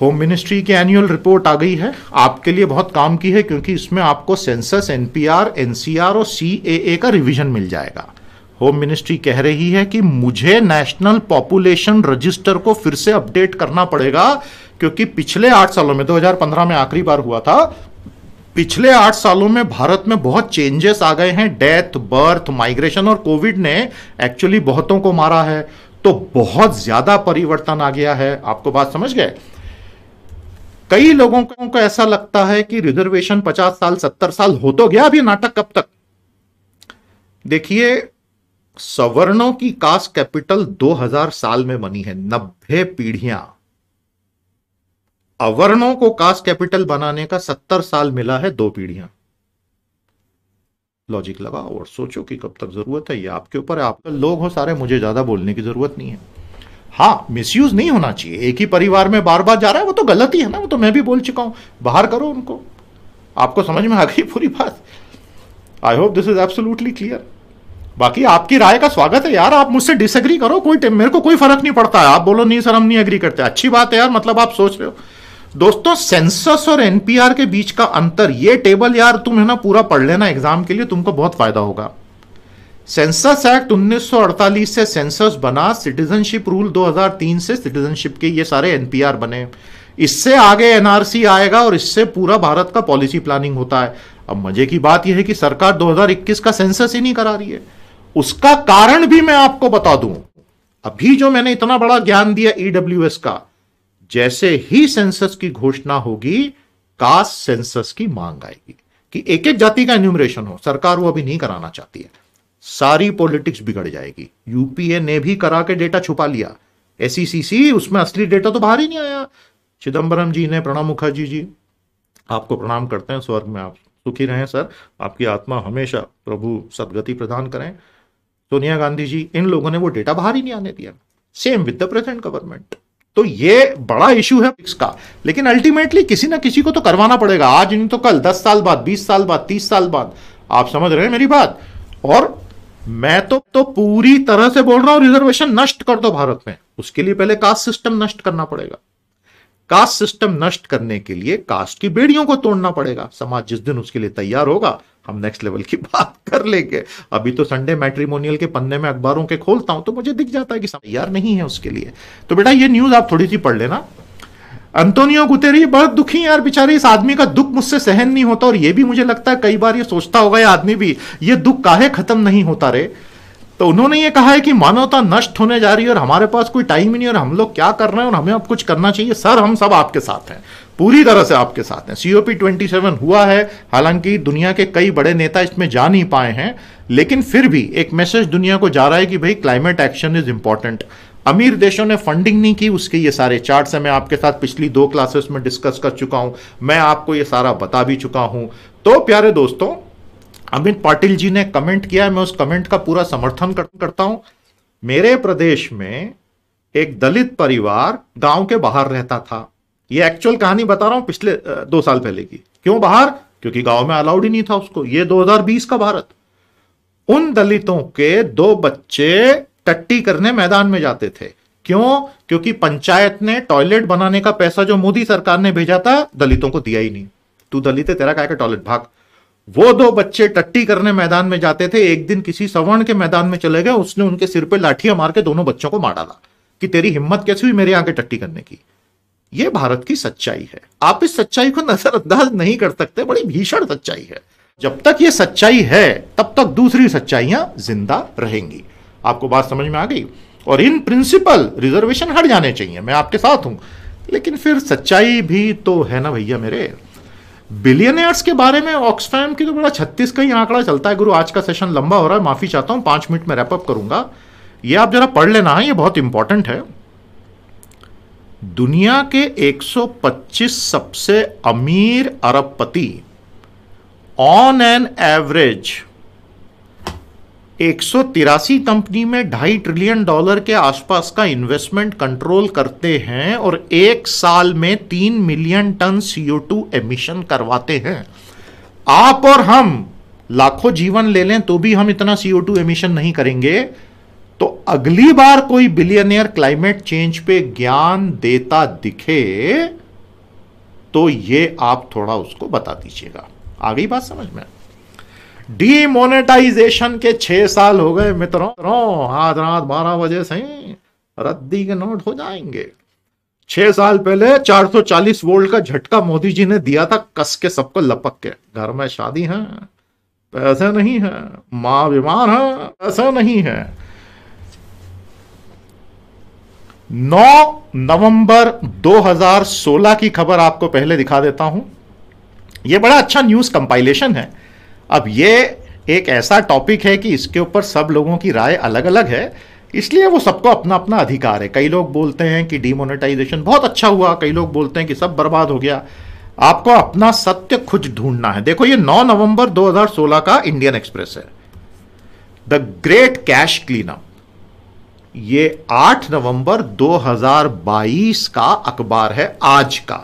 होम मिनिस्ट्री की एनुअल रिपोर्ट आ गई है आपके लिए बहुत काम की है क्योंकि इसमें आपको सेंसस एनपीआर एनसीआर और सी का रिविजन मिल जाएगा होम मिनिस्ट्री कह रही है कि मुझे नेशनल पॉपुलेशन रजिस्टर को फिर से अपडेट करना पड़ेगा क्योंकि पिछले आठ सालों में 2015 में आखिरी बार हुआ था पिछले आठ सालों में भारत में बहुत चेंजेस आ गए हैं डेथ बर्थ माइग्रेशन और कोविड ने एक्चुअली बहुतों को मारा है तो बहुत ज्यादा परिवर्तन आ गया है आपको बात समझ गए कई लोगों को ऐसा लगता है कि रिजर्वेशन पचास साल सत्तर साल हो तो गया अभी नाटक कब तक देखिए सवर्णों की कास्ट कैपिटल 2000 साल में बनी है नब्बे पीढ़ियां अवर्णों को कास्ट कैपिटल बनाने का सत्तर साल मिला है दो पीढ़ियां लॉजिक लगाओ और सोचो कि कब तक जरूरत है ये आपके ऊपर है आपका लोग हो सारे मुझे ज्यादा बोलने की जरूरत नहीं है हाँ मिसयूज नहीं होना चाहिए एक ही परिवार में बार बार जा रहा है वो तो गलत ही है ना वो तो मैं भी बोल चुका हूं बाहर करो उनको आपको समझ में आ गई पूरी बात I hope this is absolutely clear बाकी आपकी राय का स्वागत है यार आप मुझसे डिसएग्री करो कोई मेरे को कोई फर्क नहीं पड़ता है आप बोलो नहीं सर हम नहीं एग्री करते अच्छी बात है यार मतलब आप सोच रहे हो दोस्तों सेंसस और एनपीआर के बीच का अंतर ये टेबल यार तुम है ना पूरा पढ़ लेना एग्जाम के लिए तुमको बहुत फायदा होगा सेंसस एक्ट 1948 से सेंसस बना सिटीजनशिप रूल 2003 से सिटीजनशिप के ये सारे एनपीआर बने इससे आगे एनआरसी आएगा और इससे पूरा भारत का पॉलिसी प्लानिंग होता है अब मजे की बात यह है कि सरकार 2021 का सेंसस ही नहीं करा रही है उसका कारण भी मैं आपको बता दूं अभी जो मैंने इतना बड़ा ज्ञान दिया ईडब्ल्यू e का जैसे ही सेंसस की घोषणा होगी कास्ट सेंसस की मांग आएगी कि एक एक जाति का एन्यूमरेशन हो सरकार वो अभी नहीं कराना चाहती है सारी पॉलिटिक्स बिगड़ जाएगी यूपीए ने भी करा के डेटा छुपा लिया एसईसीसी e उसमें असली डेटा तो बाहर ही नहीं आया चिदंबरम जी ने प्रणब मुखर्जी जी आपको प्रणाम करते हैं स्वर्ग में आप सुखी रहें सर आपकी आत्मा हमेशा प्रभु सदगति प्रदान करें सोनिया गांधी जी इन लोगों ने वो डेटा बाहर ही नहीं आने दिया same with the present government तो ये बड़ा इशू है इसका लेकिन अल्टीमेटली किसी ना किसी को तो करवाना पड़ेगा आज नहीं तो कल दस साल बाद बीस साल बाद तीस साल बाद आप समझ रहे हैं मेरी बात और मैं तो तो पूरी तरह से बोल रहा हूं रिजर्वेशन नष्ट कर दो भारत में उसके लिए पहले कास्ट सिस्टम नष्ट करना पड़ेगा कास्ट सिस्टम नष्ट करने के लिए कास्ट की बेड़ियों को तोड़ना पड़ेगा समाज जिस दिन उसके लिए तैयार होगा हम नेक्स्ट लेवल की बात कर लेंगे अभी तो संडे मैट्रीमोनियल के पन्ने में अखबारों के खोलता हूं तो मुझे दिख जाता है कि यार नहीं है उसके लिए तो बेटा ये न्यूज आप थोड़ी सी पढ़ लेना अंतोनियो गुतेरी बहुत दुखी यार बेचारे इस आदमी का दुख मुझसे सहन नहीं होता और ये भी मुझे लगता है कई बार ये सोचता होगा ये आदमी भी ये दुख काहे खत्म नहीं होता रे तो उन्होंने ये कहा है कि मानवता नष्ट होने जा रही है और हमारे पास कोई टाइम ही नहीं और हम लोग क्या कर रहे हैं और हमें अब कुछ करना चाहिए सर हम सब आपके साथ हैं पूरी तरह से आपके साथ हैं सीओपी ट्वेंटी सेवन हुआ है हालांकि दुनिया के कई बड़े नेता इसमें जा नहीं पाए हैं लेकिन फिर भी एक मैसेज दुनिया को जा रहा है कि भाई क्लाइमेट एक्शन इज इंपॉर्टेंट अमीर देशों ने फंडिंग नहीं की उसके ये सारे चार्ट्स हैं मैं आपके साथ पिछली दो क्लासेस में डिस्कस कर चुका हूं मैं आपको ये सारा बता भी चुका हूं तो प्यारे दोस्तों अमित पाटिल जी ने कमेंट किया मैं उस कमेंट का पूरा समर्थन कर, करता हूं मेरे प्रदेश में एक दलित परिवार गांव के बाहर रहता था ये एक्चुअल कहानी बता रहा हूं पिछले दो साल पहले की क्यों बाहर क्योंकि गांव में अलाउड ही नहीं था उसको ये 2020 का भारत उन दलितों के दो बच्चे टट्टी करने मैदान में जाते थे क्यों क्योंकि पंचायत ने टॉयलेट बनाने का पैसा जो मोदी सरकार ने भेजा था दलितों को दिया ही नहीं तू दलित है तेरा कहकर टॉयलेट भाग वो दो बच्चे टट्टी करने मैदान में जाते थे एक दिन किसी सवर्ण के मैदान में चले गए उसने उनके सिर पे लाठियां मार के दोनों बच्चों को मार डाला कि तेरी हिम्मत कैसी हुई मेरे के टट्टी करने की ये भारत की सच्चाई है आप इस सच्चाई को नजरअंदाज नहीं कर सकते बड़ी भीषण सच्चाई है जब तक ये सच्चाई है तब तक दूसरी सच्चाइयां जिंदा रहेंगी आपको बात समझ में आ गई और इन प्रिंसिपल रिजर्वेशन हट जाने चाहिए मैं आपके साथ हूं लेकिन फिर सच्चाई भी तो है ना भैया मेरे बिलियनर्स के बारे में ऑक्सफैम की तो बड़ा छत्तीस का ही आंकड़ा चलता है गुरु आज का सेशन लंबा हो रहा है माफी चाहता हूँ पांच मिनट में रैपअप करूंगा ये आप जरा पढ़ लेना है हाँ, ये बहुत इंपॉर्टेंट है दुनिया के 125 सबसे अमीर अरबपति ऑन एन एवरेज एक कंपनी में ढाई ट्रिलियन डॉलर के आसपास का इन्वेस्टमेंट कंट्रोल करते हैं और एक साल में तीन million ton CO two emission करवाते हैं आप और हम लाखों जीवन ले लें तो भी हम इतना सीओ टू एमिशन नहीं करेंगे तो अगली बार कोई बिलियनियर क्लाइमेट चेंज पे ज्ञान देता दिखे तो ये आप थोड़ा उसको बता दीजिएगा आ गई बात समझ में डीमोनेटाइजेशन के छह साल हो गए मित्रों आज रात बारह बजे से रद्दी के नोट हो जाएंगे छह साल पहले 440 वोल्ट का झटका मोदी जी ने दिया था कस के सबको लपक के घर में शादी है पैसे नहीं है माँ बीमार है पैसे नहीं है 9 नवंबर 2016 की खबर आपको पहले दिखा देता हूं यह बड़ा अच्छा न्यूज कंपाइलेशन है अब यह एक ऐसा टॉपिक है कि इसके ऊपर सब लोगों की राय अलग अलग है इसलिए वो सबको अपना अपना अधिकार है कई लोग बोलते हैं कि डिमोनेटाइजेशन बहुत अच्छा हुआ कई लोग बोलते हैं कि सब बर्बाद हो गया आपको अपना सत्य खुद ढूंढना है देखो ये 9 नवंबर 2016 का इंडियन एक्सप्रेस है द ग्रेट कैश क्लीनअप ये 8 नवंबर 2022 का अखबार है आज का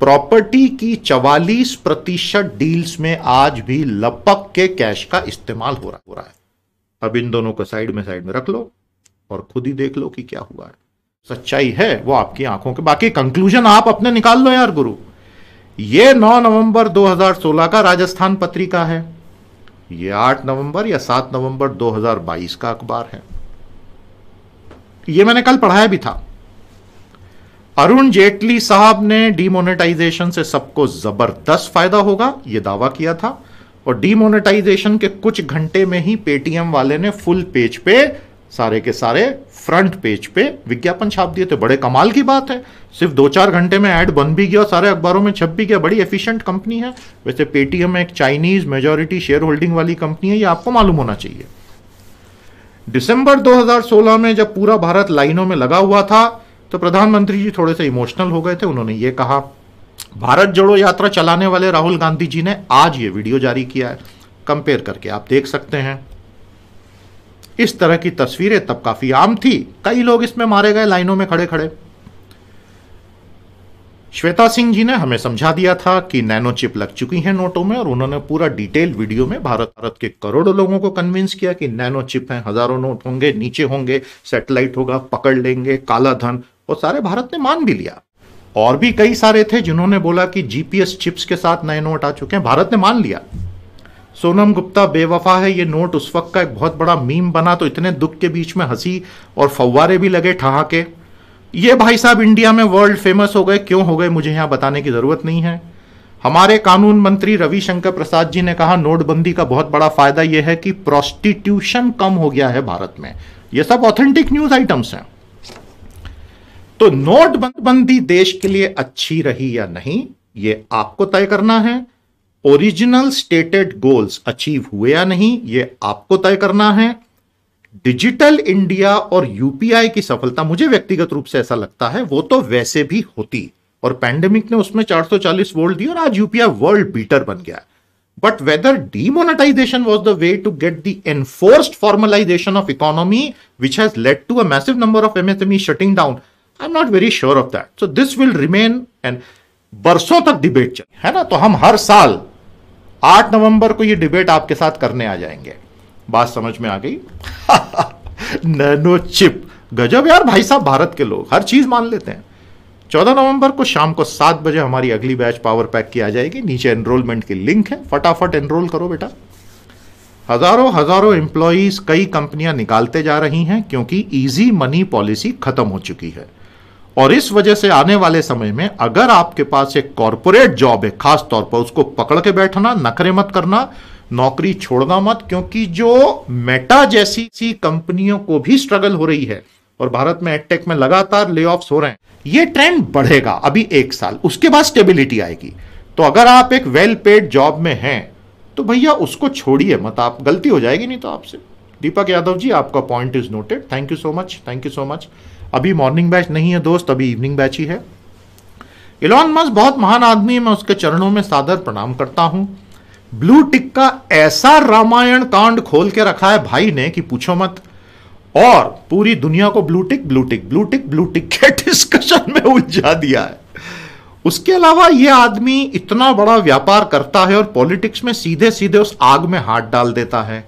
प्रॉपर्टी की 44 प्रतिशत डील्स में आज भी लपक के कैश का इस्तेमाल हो रहा हो रहा है अब इन दोनों को साइड में साइड में रख लो और खुद ही देख लो कि क्या हुआ है सच्चाई है वो आपकी आंखों के बाकी कंक्लूजन आप अपने निकाल लो यार गुरु ये 9 नवंबर 2016 का राजस्थान पत्रिका है ये 8 नवंबर या 7 नवंबर 2022 का अखबार है ये मैंने कल पढ़ाया भी था अरुण जेटली साहब ने डीमोनेटाइजेशन से सबको जबरदस्त फायदा होगा यह दावा किया था और डीमोनेटाइजेशन के कुछ घंटे में ही पेटीएम वाले ने फुल पेज पे सारे के सारे फ्रंट पेज पे विज्ञापन छाप दिए थे तो बड़े कमाल की बात है सिर्फ दो चार घंटे में ऐड बन भी गया सारे अखबारों में छप भी गया बड़ी एफिशिएंट कंपनी है वैसे पेटीएम एक चाइनीज मेजोरिटी शेयर होल्डिंग वाली कंपनी है ये आपको मालूम होना चाहिए दिसंबर 2016 में जब पूरा भारत लाइनों में लगा हुआ था तो प्रधानमंत्री जी थोड़े से इमोशनल हो गए थे उन्होंने ये कहा भारत जोड़ो यात्रा चलाने वाले राहुल गांधी जी ने आज ये वीडियो जारी किया है कंपेयर करके आप देख सकते हैं इस तरह की तस्वीरें तब काफी आम थी कई लोग इसमें मारे गए लाइनों में खड़े खड़े श्वेता सिंह जी ने हमें समझा दिया था कि नैनो चिप लग चुकी है नोटों में और उन्होंने पूरा डिटेल वीडियो में भारत भारत के करोड़ों लोगों को कन्विंस किया कि नैनो चिप है हजारों नोट होंगे नीचे होंगे सैटेलाइट होगा पकड़ लेंगे काला धन और सारे भारत ने मान भी लिया और भी कई सारे थे जिन्होंने बोला कि जीपीएस चिप्स के साथ नए नोट आ चुके हैं भारत ने मान लिया सोनम गुप्ता बेवफा है ये नोट उस वक्त का एक बहुत बड़ा मीम बना तो इतने दुख के बीच में हंसी और फव्वारे भी लगे ठहाके ये भाई साहब इंडिया में वर्ल्ड फेमस हो गए क्यों हो गए मुझे यहां बताने की ज़रूरत नहीं है हमारे कानून मंत्री रविशंकर प्रसाद जी ने कहा नोटबंदी का बहुत बड़ा फायदा यह है कि प्रोस्टिट्यूशन कम हो गया है भारत में यह सब ऑथेंटिक न्यूज आइटम्स हैं तो नोटबंदी देश के लिए अच्छी रही या नहीं यह आपको तय करना है ओरिजिनल स्टेटेड गोल्स अचीव हुए या नहीं ये आपको तय करना है डिजिटल इंडिया और यूपीआई की सफलता मुझे व्यक्तिगत रूप से ऐसा लगता है वो तो वैसे भी होती और पैंडेमिक ने उसमें 440 वोल्ट दी और आज यूपीआई वर्ल्ड बीटर बन गया but whether demonetization was the way to get the enforced formalization of economy which has led to massive number of MSME shutting down I am not very sure of that so this will remain and बरसों तक debate चल है ना तो हम हर साल 8 नवंबर को ये डिबेट आपके साथ करने आ जाएंगे बात समझ में आ गई नैनो चिप गजब यार भाई साहब भारत के लोग हर चीज मान लेते हैं चौदह नवंबर को शाम को सात बजे हमारी अगली बैच पावर पैक की आ जाएगी नीचे एनरोलमेंट की लिंक है फटाफट एनरोल करो बेटा हजारों हजारों एम्प्लॉज कई कंपनियां निकालते जा रही हैं क्योंकि इजी मनी पॉलिसी खत्म हो चुकी है और इस वजह से आने वाले समय में अगर आपके पास एक कॉरपोरेट जॉब है खास तौर पर उसको पकड़ के बैठना नखरे मत करना नौकरी छोड़ना मत क्योंकि जो मेटा जैसी सी कंपनियों को भी स्ट्रगल हो रही है और भारत में एडटेक में लगातार ले हो रहे हैं ये ट्रेंड बढ़ेगा अभी एक साल उसके बाद स्टेबिलिटी आएगी तो अगर आप एक वेल पेड जॉब में हैं तो भैया उसको छोड़िए मत आप गलती हो जाएगी नहीं तो आपसे दीपक यादव जी आपका point is noted thank you so much thank you so much अभी मॉर्निंग बैच नहीं है दोस्त अभी इवनिंग बैच ही है इलॉन मस्क बहुत महान आदमी है मैं उसके चरणों में सादर प्रणाम करता हूं ब्लू टिक का ऐसा रामायण कांड खोल के रखा है भाई ने कि पूछो मत और पूरी दुनिया को blue tick blue tick blue tick blue tick के डिस्कशन में उलझा दिया है उसके अलावा यह आदमी इतना बड़ा व्यापार करता है और पॉलिटिक्स में सीधे सीधे उस आग में हाथ डाल देता है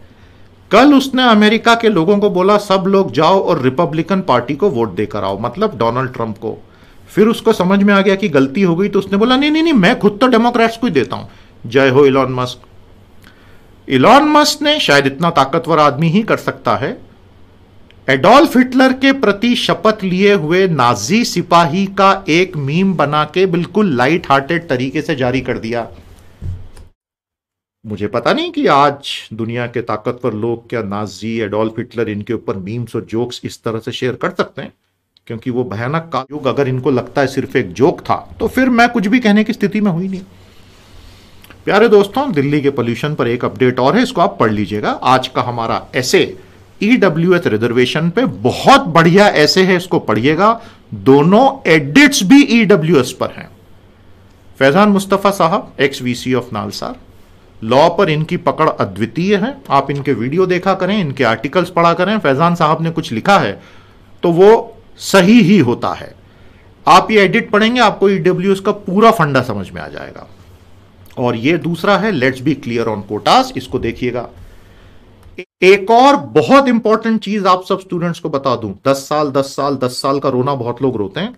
कल उसने अमेरिका के लोगों को बोला सब लोग जाओ और रिपब्लिकन पार्टी को वोट देकर आओ मतलब डोनाल्ड ट्रंप को फिर उसको समझ में आ गया कि गलती हो गई तो उसने बोला नहीं नहीं नहीं मैं खुद तो डेमोक्रेट्स को ही देता हूं जय हो इलॉन मस्क इलॉन मस्क ने शायद इतना ताकतवर आदमी ही कर सकता है एडोल्फ हिटलर के प्रति शपथ लिए हुए नाजी सिपाही का एक मीम बना के बिल्कुल लाइट हार्टेड तरीके से जारी कर दिया मुझे पता नहीं कि आज दुनिया के ताकतवर लोग क्या नाजी एडोल्फ हिटलर इनके ऊपर मीम्स और जोक्स इस तरह से शेयर कर सकते हैं क्योंकि वो भयानक का युग अगर इनको लगता है सिर्फ एक जोक था तो फिर मैं कुछ भी कहने की स्थिति में हुई नहीं प्यारे दोस्तों दिल्ली के पोल्यूशन पर एक अपडेट और है इसको आप पढ़ लीजिएगा आज का हमारा ऐसे ईडब्ल्यू एच रिजर्वेशन पे बहुत बढ़िया ऐसे है इसको पढ़िएगा दोनों एडिट्स भी ईडब्ल्यू e एस पर हैं फैजान मुस्तफ़ा साहब ex VC of NALSAR law पर इनकी पकड़ अद्वितीय है आप इनके वीडियो देखा करें इनके आर्टिकल्स पढ़ा करें फैजान साहब ने कुछ लिखा है तो वो सही ही होता है आप ये एडिट पढ़ेंगे आपको ईडब्ल्यू e का पूरा फंडा समझ में आ जाएगा और ये दूसरा है let's be clear on quotas इसको देखिएगा एक और बहुत इंपॉर्टेंट चीज आप सब स्टूडेंट्स को बता दूं दस साल दस साल दस साल का रोना बहुत लोग रोते हैं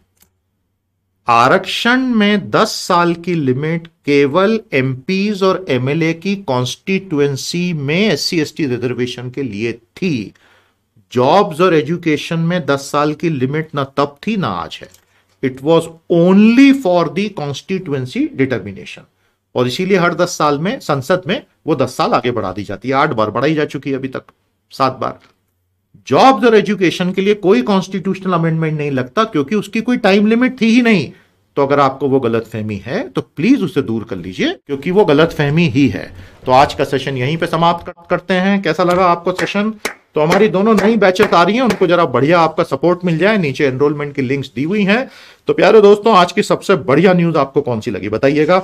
आरक्षण में दस साल की लिमिट केवल एमपीज और एमएलए की कॉन्स्टिट्युएसी में एस सी रिजर्वेशन के लिए थी जॉब्स और एजुकेशन में दस साल की लिमिट ना तब थी ना आज है it was only for the constituency determination और इसीलिए हर दस साल में संसद में वो दस साल आगे बढ़ा दी जाती है आठ बार बढ़ाई जा चुकी है अभी तक सात बार जॉब्स और एजुकेशन के लिए कोई कॉन्स्टिट्यूशनल अमेंडमेंट नहीं लगता क्योंकि उसकी कोई टाइम लिमिट थी ही नहीं तो अगर आपको वो गलत फहमी है तो प्लीज उसे दूर कर लीजिए क्योंकि वो गलत फहमी ही है तो आज का सेशन यहीं पे समाप्त करते हैं कैसा लगा आपको सेशन तो हमारी दोनों नई बैचेस आ रही हैं उनको जरा बढ़िया आपका सपोर्ट मिल जाए नीचे एनरोलमेंट की लिंक्स दी हुई हैं तो प्यारे दोस्तों आज की सबसे बढ़िया न्यूज आपको कौन सी लगी बताइएगा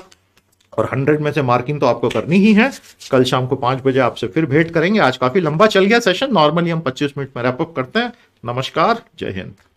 और हंड्रेड में से मार्किंग तो आपको करनी ही है कल शाम को पांच बजे आपसे फिर भेंट करेंगे आज काफ़ी लंबा चल गया सेशन नॉर्मली हम पच्चीस मिनट में रैपअप करते हैं नमस्कार जय हिंद